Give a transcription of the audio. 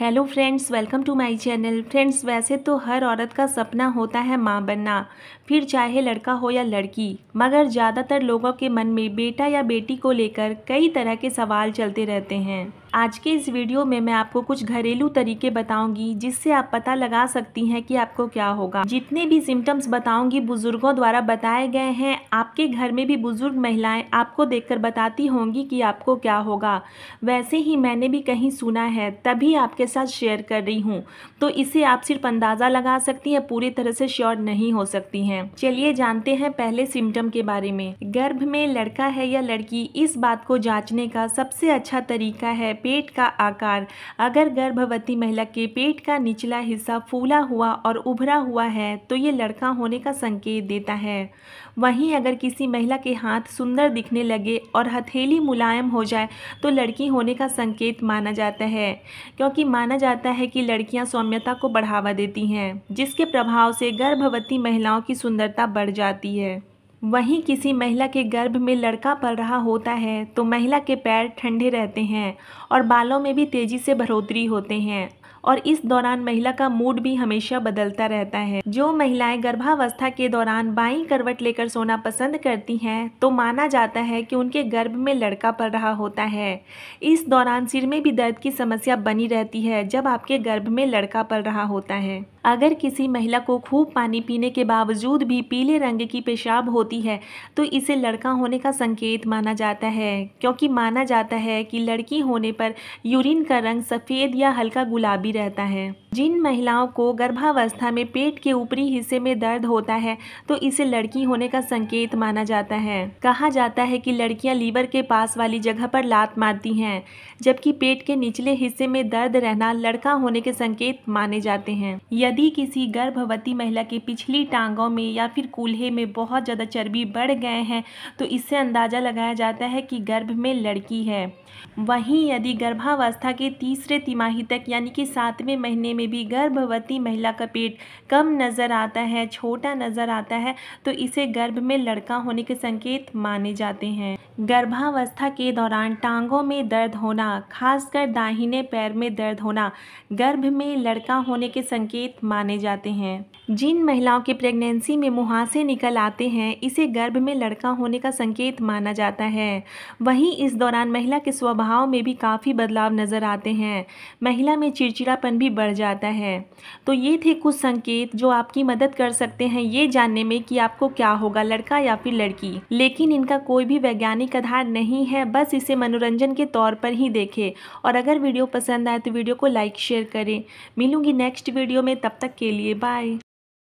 hello friends welcome to my channel friends वैसे तो हर औरत का सपना होता है माँ बनना फिर चाहे लड़का हो या लड़की मगर ज़्यादातर लोगों के मन में बेटा या बेटी को लेकर कई तरह के सवाल चलते रहते हैं आज के इस वीडियो में मैं आपको कुछ घरेलू तरीके बताऊंगी जिससे आप पता लगा सकती हैं कि आपको क्या होगा जितने भी सिम्टम्स बताऊंगी बुजुर्गों द्वारा बताए गए हैं आपके घर में भी बुजुर्ग महिलाएं आपको देखकर बताती होंगी कि आपको क्या होगा वैसे ही मैंने भी कहीं सुना है तभी आपके साथ शेयर कर रही हूँ तो इसे आप सिर्फ अंदाज़ा लगा सकती हैं पूरी तरह से श्योर नहीं हो सकती हैं चलिए जानते हैं पहले सिम्टम के बारे में गर्भ में लड़का है या लड़की इस बात को जाँचने का सबसे अच्छा तरीका है पेट का आकार अगर गर्भवती महिला के पेट का निचला हिस्सा फूला हुआ और उभरा हुआ है तो ये लड़का होने का संकेत देता है वहीं अगर किसी महिला के हाथ सुंदर दिखने लगे और हथेली मुलायम हो जाए तो लड़की होने का संकेत माना जाता है क्योंकि माना जाता है कि लड़कियां सौम्यता को बढ़ावा देती हैं जिसके प्रभाव से गर्भवती महिलाओं की सुंदरता बढ़ जाती है वहीं किसी महिला के गर्भ में लड़का पल रहा होता है तो महिला के पैर ठंडे रहते हैं और बालों में भी तेज़ी से बढ़ोतरी होते हैं और इस दौरान महिला का मूड भी हमेशा बदलता रहता है जो महिलाएं गर्भावस्था के दौरान बाई करवट लेकर सोना पसंद करती हैं तो माना जाता है कि उनके गर्भ में लड़का पड़ रहा होता है इस दौरान सिर में भी दर्द की समस्या बनी रहती है जब आपके गर्भ में लड़का पड़ रहा होता है अगर किसी महिला को खूब पानी पीने के बावजूद भी पीले रंग की पेशाब होती है तो इसे लड़का होने का संकेत माना जाता है क्योंकि माना जाता है कि लड़की होने पर यूरिन का रंग सफ़ेद या हल्का गुलाबी रहता है जिन महिलाओं को गर्भावस्था में पेट के ऊपरी हिस्से में दर्द होता है तो इसे लड़की होने का संकेत माना जाता है कहा जाता है कि लड़कियां लीवर के पास वाली जगह पर लात मारती हैं जबकि पेट के निचले हिस्से में दर्द रहना लड़का होने के संकेत माने जाते हैं यदि यदि किसी गर्भवती महिला के पिछली टांगों में या फिर कूल्हे में बहुत ज़्यादा चर्बी बढ़ गए हैं तो इससे अंदाज़ा लगाया जाता है कि गर्भ में लड़की है वहीं यदि गर्भावस्था के तीसरे तिमाही तक यानी कि सातवें महीने में भी गर्भवती महिला का पेट कम नज़र आता है छोटा नज़र आता है तो इसे गर्भ में लड़का होने के संकेत माने जाते हैं गर्भावस्था के दौरान टांगों में दर्द होना खासकर दाहिने पैर में दर्द होना गर्भ में लड़का होने के संकेत माने जाते हैं जिन महिलाओं के प्रेगनेंसी में मुहासे निकल आते हैं इसे गर्भ में लड़का होने का संकेत माना जाता है वहीं इस दौरान महिला के स्वभाव में भी काफ़ी बदलाव नज़र आते हैं महिला में चिड़चिड़ापन भी बढ़ जाता है तो ये थे कुछ संकेत जो आपकी मदद कर सकते हैं ये जानने में कि आपको क्या होगा लड़का या फिर लड़की लेकिन इनका कोई भी वैज्ञानिक आधार नहीं है बस इसे मनोरंजन के तौर पर ही देखें और अगर वीडियो पसंद आए तो वीडियो को लाइक शेयर करें मिलूंगी नेक्स्ट वीडियो में तब तब तक के लिए बाय